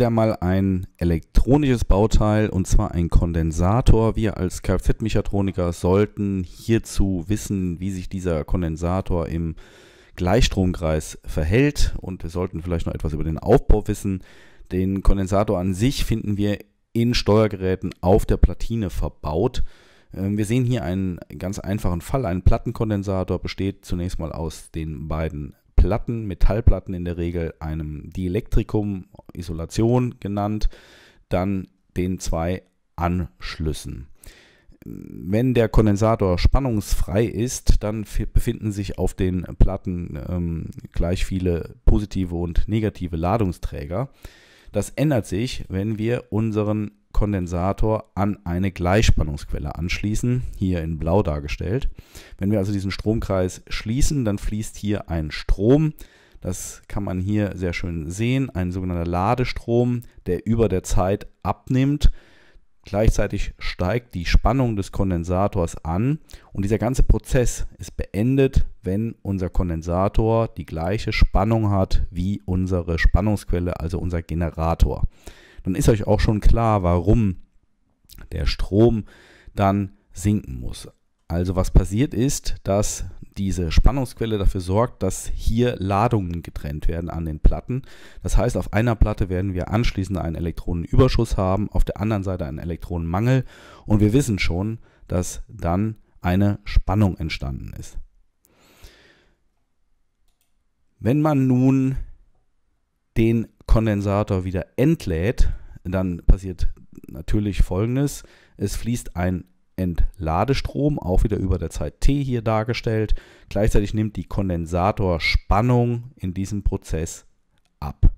wieder mal ein elektronisches Bauteil und zwar ein Kondensator. Wir als Kfz-Mechatroniker sollten hierzu wissen, wie sich dieser Kondensator im Gleichstromkreis verhält und wir sollten vielleicht noch etwas über den Aufbau wissen. Den Kondensator an sich finden wir in Steuergeräten auf der Platine verbaut. Ähm, wir sehen hier einen ganz einfachen Fall. Ein Plattenkondensator besteht zunächst mal aus den beiden Platten, Metallplatten in der Regel, einem Dielektrikum, Isolation genannt, dann den zwei Anschlüssen. Wenn der Kondensator spannungsfrei ist, dann befinden sich auf den Platten ähm, gleich viele positive und negative Ladungsträger. Das ändert sich, wenn wir unseren Kondensator an eine Gleichspannungsquelle anschließen, hier in blau dargestellt. Wenn wir also diesen Stromkreis schließen, dann fließt hier ein Strom. Das kann man hier sehr schön sehen, ein sogenannter Ladestrom, der über der Zeit abnimmt. Gleichzeitig steigt die Spannung des Kondensators an und dieser ganze Prozess ist beendet, wenn unser Kondensator die gleiche Spannung hat wie unsere Spannungsquelle, also unser Generator dann ist euch auch schon klar, warum der Strom dann sinken muss. Also was passiert ist, dass diese Spannungsquelle dafür sorgt, dass hier Ladungen getrennt werden an den Platten. Das heißt, auf einer Platte werden wir anschließend einen Elektronenüberschuss haben, auf der anderen Seite einen Elektronenmangel und wir wissen schon, dass dann eine Spannung entstanden ist. Wenn man nun den Kondensator wieder entlädt, dann passiert natürlich folgendes. Es fließt ein Entladestrom, auch wieder über der Zeit T hier dargestellt. Gleichzeitig nimmt die Kondensatorspannung in diesem Prozess ab.